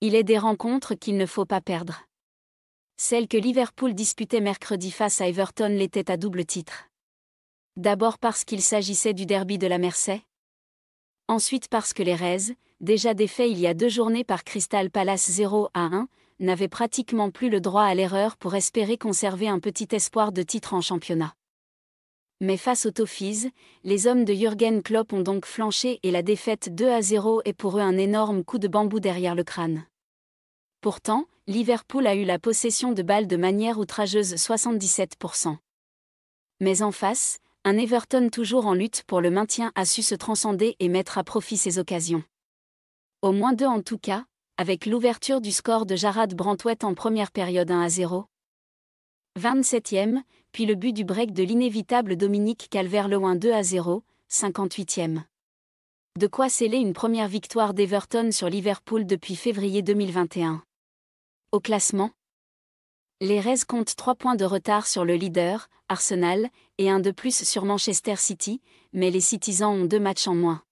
Il est des rencontres qu'il ne faut pas perdre. Celle que Liverpool disputait mercredi face à Everton l'était à double titre. D'abord parce qu'il s'agissait du derby de la Mersey. Ensuite parce que les Reds, déjà défaits il y a deux journées par Crystal Palace 0 à 1, n'avaient pratiquement plus le droit à l'erreur pour espérer conserver un petit espoir de titre en championnat. Mais face au Toffees, les hommes de Jürgen Klopp ont donc flanché et la défaite 2 à 0 est pour eux un énorme coup de bambou derrière le crâne. Pourtant, Liverpool a eu la possession de balles de manière outrageuse 77%. Mais en face, un Everton toujours en lutte pour le maintien a su se transcender et mettre à profit ses occasions. Au moins deux en tout cas, avec l'ouverture du score de Jarad Brantwet en première période 1 à 0. 27e, le but du break de l'inévitable Dominique Calvert Lewin 2 à 0, 58e. De quoi sceller une première victoire d'Everton sur Liverpool depuis février 2021. Au classement, les Reds comptent 3 points de retard sur le leader, Arsenal, et un de plus sur Manchester City, mais les Citizens ont deux matchs en moins.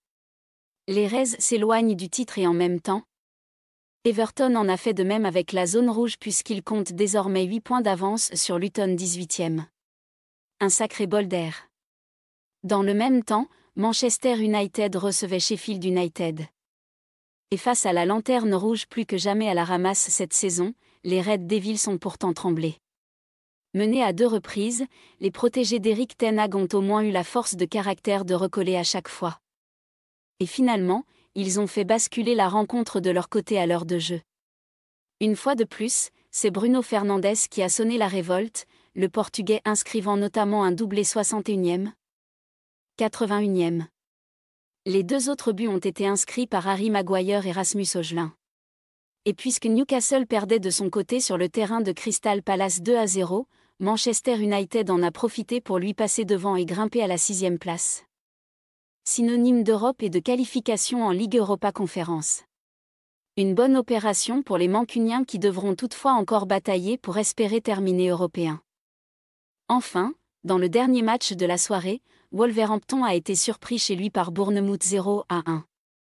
Les Reds s'éloignent du titre et en même temps, Everton en a fait de même avec la zone rouge puisqu'il compte désormais 8 points d'avance sur Luton 18e. Un sacré bol d'air. Dans le même temps, Manchester United recevait Sheffield United. Et face à la lanterne rouge plus que jamais à la ramasse cette saison, les Red Devils sont pourtant tremblés. Menés à deux reprises, les protégés d'Eric Ten Hag ont au moins eu la force de caractère de recoller à chaque fois. Et finalement, ils ont fait basculer la rencontre de leur côté à l'heure de jeu. Une fois de plus, c'est Bruno Fernandez qui a sonné la révolte, le Portugais inscrivant notamment un doublé 61e, 81e. Les deux autres buts ont été inscrits par Harry Maguire et Rasmus Augelin. Et puisque Newcastle perdait de son côté sur le terrain de Crystal Palace 2 à 0, Manchester United en a profité pour lui passer devant et grimper à la sixième place. Synonyme d'Europe et de qualification en Ligue Europa Conférence. Une bonne opération pour les Mancuniens qui devront toutefois encore batailler pour espérer terminer européen. Enfin, dans le dernier match de la soirée, Wolverhampton a été surpris chez lui par Bournemouth 0 à 1.